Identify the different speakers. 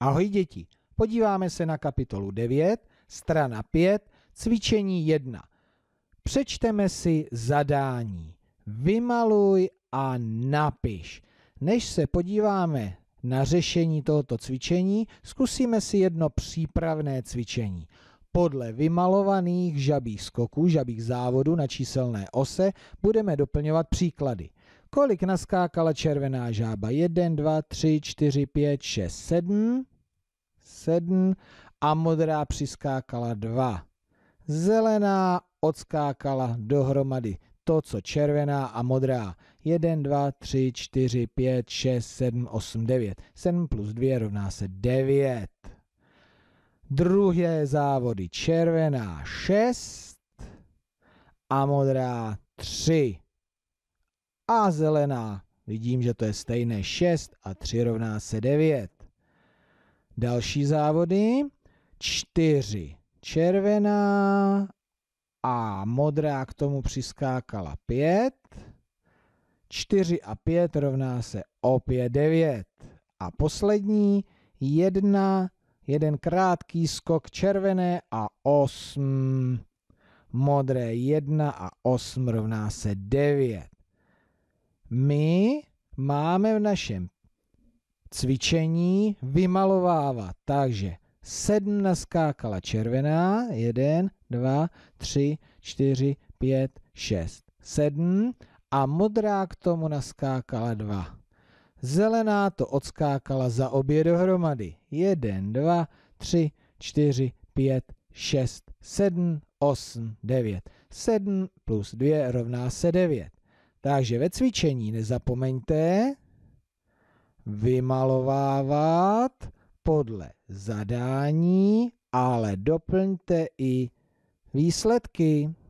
Speaker 1: Ahoj děti, podíváme se na kapitolu 9, strana 5, cvičení 1. Přečteme si zadání. Vymaluj a napiš. Než se podíváme na řešení tohoto cvičení, zkusíme si jedno přípravné cvičení. Podle vymalovaných žabých skoků, žabých závodů na číselné ose budeme doplňovat příklady. Kolik naskákala červená žába? 1, 2, 3, 4, 5, 6, 7. 7. A modrá přiskákala 2. Zelená odskákala dohromady to, co červená a modrá. 1, 2, 3, 4, 5, 6, 7, 8, 9. 7 plus 2 rovná se 9. Druhé závody červená 6 a modrá 3 a zelená. Vidím, že to je stejné 6 a 3 rovná se 9. Další závody 4 červená a modrá k tomu přiskákala 5. 4 a 5 rovná se opět 9. A poslední 1, jeden krátký skok červené a 8. Modré 1 a 8 rovná se 9 my máme v našem cvičení vymalovávat. Takže sedm naskákala červená, jeden, dva, tři, čtyři, pět, šest, sedm a modrá k tomu naskákala dva. Zelená to odskákala za obě dohromady. jeden, dva, tři, čtyři, pět, šest, sedm, osm, devět. Sedm plus dvě rovná se devět. Takže ve cvičení nezapomeňte vymalovávat podle zadání, ale doplňte i výsledky.